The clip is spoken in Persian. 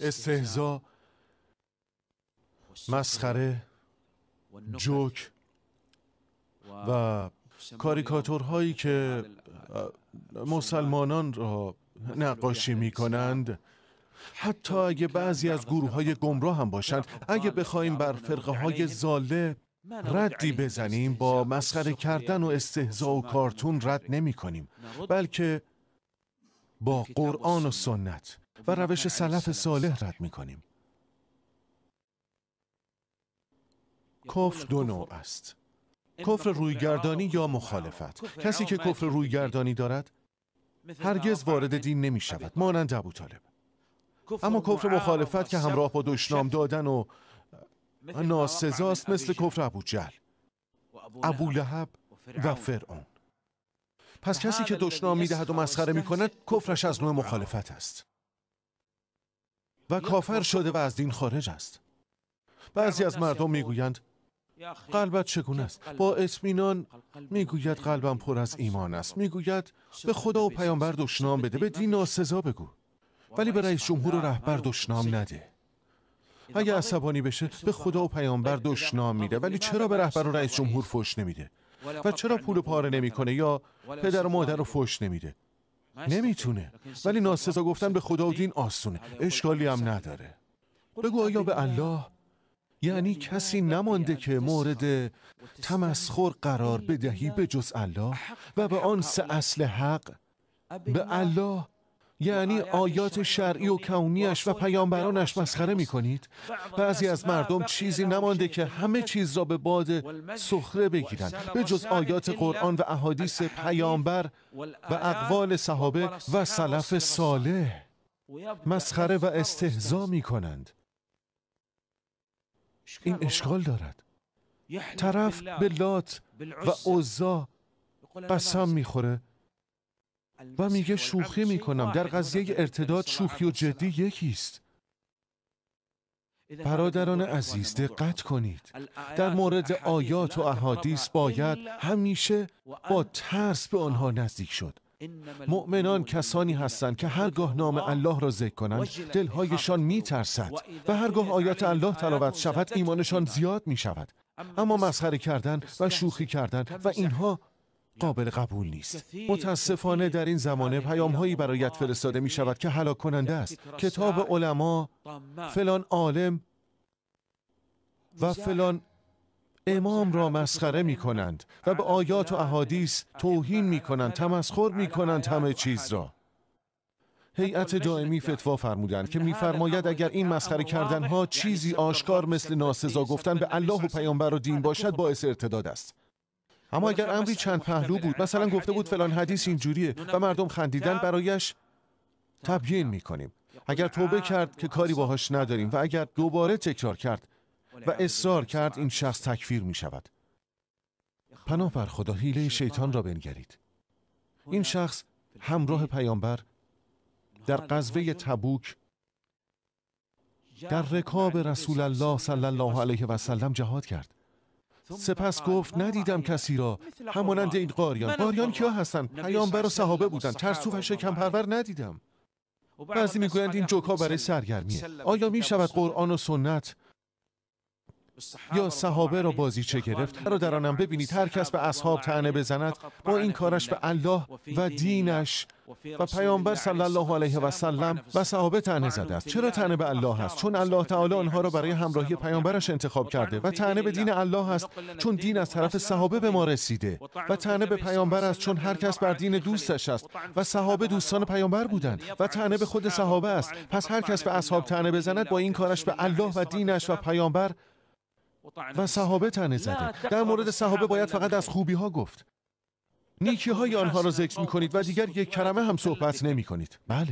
استهزا مسخره جوک و کاریکاتورهایی که مسلمانان را نقاشی می کنند حتی اگه بعضی از گروه های گمراه هم باشند اگه بخوایم بر فرقه های زاله ردی بزنیم با مسخره کردن و استهزا و کارتون رد نمی کنیم بلکه با قرآن و سنت و روش سلف صالح رد می کنیم. کفر دو نوع است. کفر رویگردانی یا مخالفت. کسی که کفر رویگردانی دارد هرگز وارد دین نمی شود. مانند ابو طالب. اما کفر مخالفت که همراه با دشنام دادن و ناسزاست مثل کفر ابو جل. ابو لحب و فرعون. پس کسی که دشنام می دهد و مسخره می کند کفرش از نوع مخالفت است. و کافر شده و از دین خارج است بعضی از مردم میگویند قلبت چگونه است با اسمینان میگوید قلبم پر از ایمان است میگوید به خدا و پیامبر دشنام بده به دین ناسزا بگو ولی به رئیس جمهور و رهبر دشنام نده اگه عصبانی بشه به خدا و پیامبر دشنام میده ولی چرا به رهبر و رئیس جمهور فوش نمیده و چرا پول پاره نمیکنه یا پدر و مادر رو فوش نمیده نمیتونه ولی ناسزا گفتن به خدا و دین آسونه اشکالی هم نداره بگو آیا به الله یعنی کسی نمانده که مورد تمسخر قرار بدهی به جز الله و به آن سه اصل حق به الله یعنی آیات شرعی و کونیش و پیامبرانش مسخره می کنید؟ بعضی از مردم چیزی نمانده که همه چیز را به باد سخره بگیرند به جز آیات قرآن و احادیث پیامبر و اقوال صحابه و سلف صالح مسخره و استهزا می کنند این اشکال دارد طرف به لات و عزا قسم میخوره و میگه شوخی میکنم در قضیه ارتداد شوخی و جدی یکیست برادران عزیز دقت کنید در مورد آیات و احادیث باید همیشه با ترس به آنها نزدیک شد مؤمنان کسانی هستند که هرگاه نام الله را ذکر کنند دلهایشان میترسد و هرگاه آیات الله تلاوت شود ایمانشان زیاد می شود اما مسخره کردن و شوخی کردن و اینها قابل قبول نیست متاسفانه در این زمانه پیام هایی برایت فرستاده می شود که حلا کننده است کتاب علما فلان عالم و فلان امام را مسخره می کنند و به آیات و احادیث توهین می کنند تمسخر می کنند همه چیز را هیئت دائمی فتوا فرمودند که میفرماید اگر این مسخره کردن ها یعنی چیزی آشکار مثل ناسزا گفتن به الله و پیامبر و دین باشد باعث ارتداد است اما اگر امری چند پهلو بود مثلا گفته بود فلان حدیث اینجوریه و مردم خندیدن برایش تبیین میکنیم اگر توبه کرد که کاری باهاش نداریم و اگر دوباره تکرار کرد و اصرار کرد این شخص تکفیر می شود پناه بر خدا حیله شیطان را بنگرید این شخص همراه پیامبر در غزوه تبوک در رکاب رسول الله صلی الله علیه و سلم جهاد کرد سپس گفت ندیدم کسی را همانند این قاریان قاریان کیا هستند پیامبر و صحابه بودند ترسو و شکم پرور ندیدم بعضی میگویند این جوکا برای سرگرمیه آیا می شود قرآن و سنت یا صحابه را بازیچه گرفت برادرانم ببینید هر کس به اصحاب تنه بزند با این کارش به الله و دینش و پیامبر صلی الله علیه و سلم و صحابه تنه زده است چرا تنه به الله است چون الله تعالی آنها را برای همراهی پیامبرش انتخاب کرده و تنه به دین الله است چون دین از طرف صحابه به ما رسیده و تنه به پیامبر است چون هر کس بر دین دوستش است و صحابه دوستان پیامبر بودند و تنه به خود صحابه است پس هر کس به اصحاب تنه بزند با این کارش به الله و دینش و پیامبر و صحابه تنه زده در مورد صحابه باید فقط از خوبی ها گفت نیکی های آنها را ذکر می کنید و دیگر یک کرمه هم صحبت نمی کنید بله